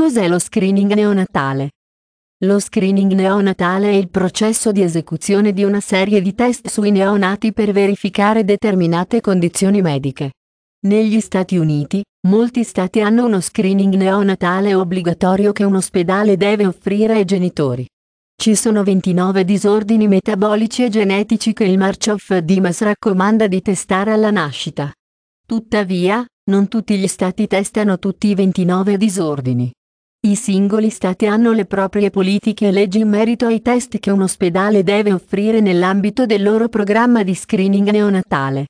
Cos'è lo screening neonatale? Lo screening neonatale è il processo di esecuzione di una serie di test sui neonati per verificare determinate condizioni mediche. Negli Stati Uniti, molti stati hanno uno screening neonatale obbligatorio che un ospedale deve offrire ai genitori. Ci sono 29 disordini metabolici e genetici che il March of Dimas raccomanda di testare alla nascita. Tuttavia, non tutti gli stati testano tutti i 29 disordini. I singoli stati hanno le proprie politiche e leggi in merito ai test che un ospedale deve offrire nell'ambito del loro programma di screening neonatale.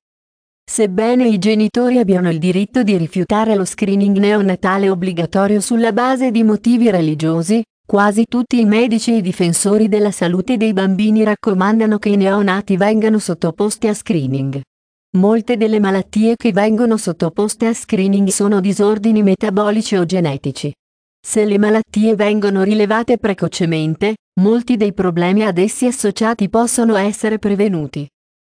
Sebbene i genitori abbiano il diritto di rifiutare lo screening neonatale obbligatorio sulla base di motivi religiosi, quasi tutti i medici e i difensori della salute dei bambini raccomandano che i neonati vengano sottoposti a screening. Molte delle malattie che vengono sottoposte a screening sono disordini metabolici o genetici. Se le malattie vengono rilevate precocemente, molti dei problemi ad essi associati possono essere prevenuti.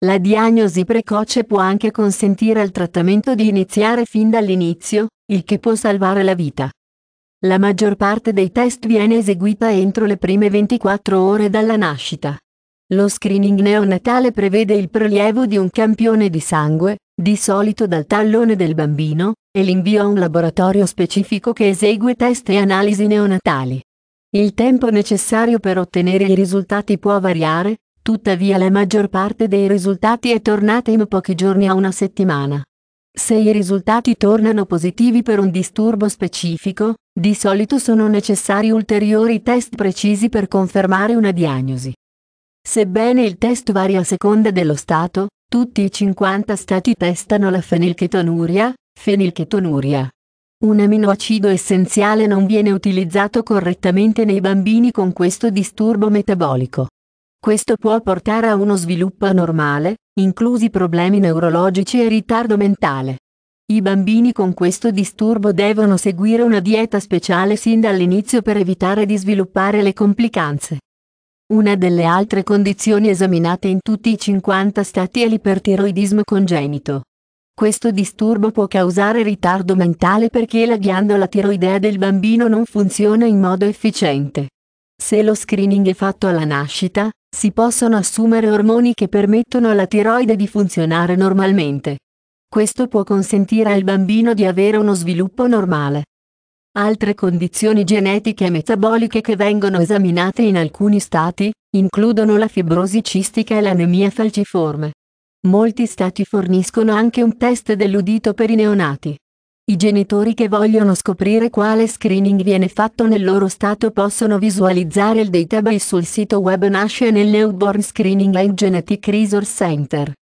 La diagnosi precoce può anche consentire al trattamento di iniziare fin dall'inizio, il che può salvare la vita. La maggior parte dei test viene eseguita entro le prime 24 ore dalla nascita. Lo screening neonatale prevede il prelievo di un campione di sangue, di solito dal tallone del bambino, e l'invio a un laboratorio specifico che esegue test e analisi neonatali. Il tempo necessario per ottenere i risultati può variare, tuttavia la maggior parte dei risultati è tornata in pochi giorni a una settimana. Se i risultati tornano positivi per un disturbo specifico, di solito sono necessari ulteriori test precisi per confermare una diagnosi. Sebbene il test varia a seconda dello stato, tutti i 50 stati testano la fenilchetonuria, Fenilchetonuria. Un aminoacido essenziale non viene utilizzato correttamente nei bambini con questo disturbo metabolico. Questo può portare a uno sviluppo anormale, inclusi problemi neurologici e ritardo mentale. I bambini con questo disturbo devono seguire una dieta speciale sin dall'inizio per evitare di sviluppare le complicanze. Una delle altre condizioni esaminate in tutti i 50 stati è l'ipertiroidismo congenito. Questo disturbo può causare ritardo mentale perché la ghiandola tiroidea del bambino non funziona in modo efficiente. Se lo screening è fatto alla nascita, si possono assumere ormoni che permettono alla tiroide di funzionare normalmente. Questo può consentire al bambino di avere uno sviluppo normale. Altre condizioni genetiche e metaboliche che vengono esaminate in alcuni stati, includono la fibrosi cistica e l'anemia falciforme. Molti stati forniscono anche un test dell'udito per i neonati. I genitori che vogliono scoprire quale screening viene fatto nel loro stato possono visualizzare il database sul sito web Nasce nel Newborn Screening and Genetic Resource Center.